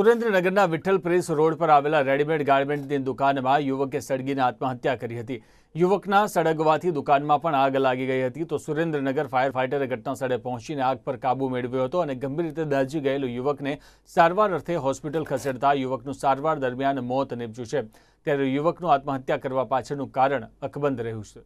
સુરેન્દ્રનગરના Vitthal press road પર આવેલા રેડીમેડ ગાર્મેન્ટની દુકાનમાં યુવકે સળગીને આત્મહત્યા કરી હતી યુવકના સળગવાથી દુકાનમાં પણ આગ લાગી ગઈ હતી તો સુરેન્દ્રનગર ફાયર ફાઇટરે ઘટનાસ્થળે પહોંચીને આગ પર કાબુ મેળવ્યો હતો અને ગંભીર રીતે દાજી ગયેલો યુવકને સારવાર અર્થે હોસ્પિટલ ખસેડતા યુવકનું સારવાર દરમિયાન મોત નીપજ્યું છે ત્યારે યુવકનું આત્મહત્યા કરવા પાછળનું કારણ અકબંધ રહ્યું છે